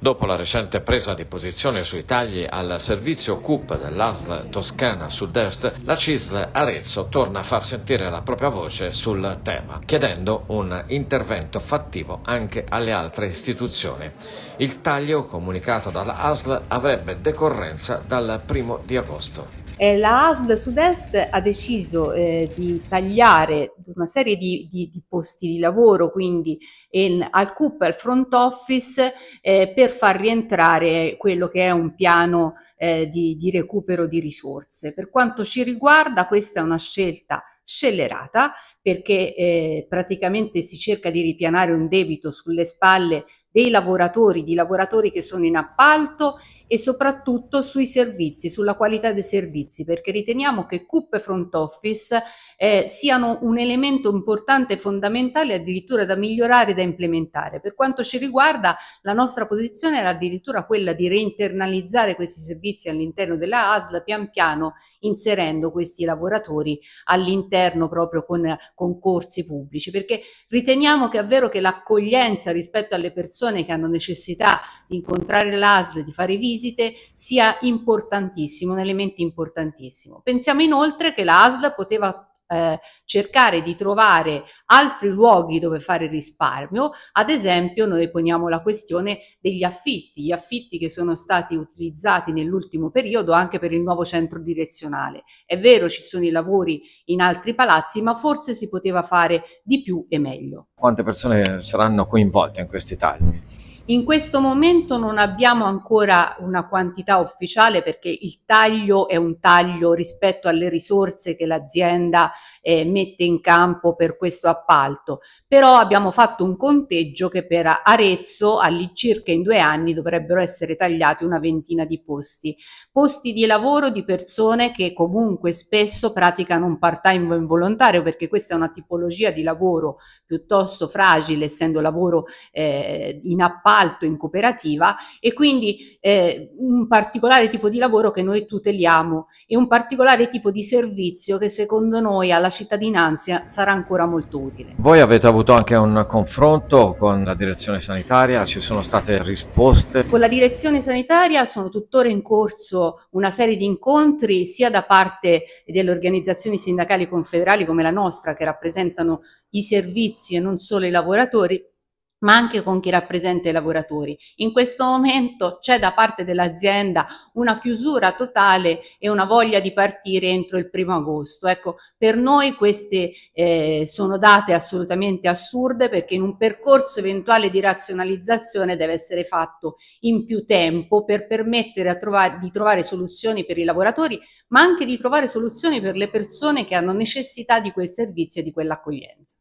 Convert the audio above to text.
Dopo la recente presa di posizione sui tagli al servizio CUP dell'ASL Toscana Sud-Est, la CISL Arezzo torna a far sentire la propria voce sul tema, chiedendo un intervento fattivo anche alle altre istituzioni. Il taglio comunicato dalla ASL avrebbe decorrenza dal primo di agosto. Eh, la ASL Sud-Est ha deciso eh, di tagliare una serie di, di, di posti di lavoro, quindi in, al CUP, al front office, eh, per far rientrare quello che è un piano eh, di, di recupero di risorse. Per quanto ci riguarda, questa è una scelta scellerata perché eh, praticamente si cerca di ripianare un debito sulle spalle dei lavoratori, di lavoratori che sono in appalto e soprattutto sui servizi, sulla qualità dei servizi, perché riteniamo che CUP e front office eh, siano un elemento importante, fondamentale, addirittura da migliorare e da implementare. Per quanto ci riguarda, la nostra posizione era addirittura quella di reinternalizzare questi servizi all'interno della ASL, pian piano inserendo questi lavoratori all'interno proprio con concorsi pubblici, perché riteniamo che è vero che l'accoglienza rispetto alle persone persone che hanno necessità di incontrare l'ASL, di fare visite, sia importantissimo, un elemento importantissimo. Pensiamo inoltre che l'ASL poteva eh, cercare di trovare altri luoghi dove fare risparmio, ad esempio noi poniamo la questione degli affitti, gli affitti che sono stati utilizzati nell'ultimo periodo anche per il nuovo centro direzionale. È vero ci sono i lavori in altri palazzi, ma forse si poteva fare di più e meglio. Quante persone saranno coinvolte in questi tagli? In questo momento non abbiamo ancora una quantità ufficiale perché il taglio è un taglio rispetto alle risorse che l'azienda eh, mette in campo per questo appalto, però abbiamo fatto un conteggio che per Arezzo all'incirca in due anni dovrebbero essere tagliati una ventina di posti, posti di lavoro di persone che comunque spesso praticano un part-time involontario perché questa è una tipologia di lavoro piuttosto fragile essendo lavoro eh, in appalto appalto in cooperativa e quindi eh, un particolare tipo di lavoro che noi tuteliamo e un particolare tipo di servizio che secondo noi alla cittadinanza sarà ancora molto utile. Voi avete avuto anche un confronto con la direzione sanitaria, ci sono state risposte? Con la direzione sanitaria sono tuttora in corso una serie di incontri sia da parte delle organizzazioni sindacali confederali come la nostra che rappresentano i servizi e non solo i lavoratori ma anche con chi rappresenta i lavoratori. In questo momento c'è da parte dell'azienda una chiusura totale e una voglia di partire entro il primo agosto. Ecco, per noi queste eh, sono date assolutamente assurde perché in un percorso eventuale di razionalizzazione deve essere fatto in più tempo per permettere trovare, di trovare soluzioni per i lavoratori, ma anche di trovare soluzioni per le persone che hanno necessità di quel servizio e di quell'accoglienza.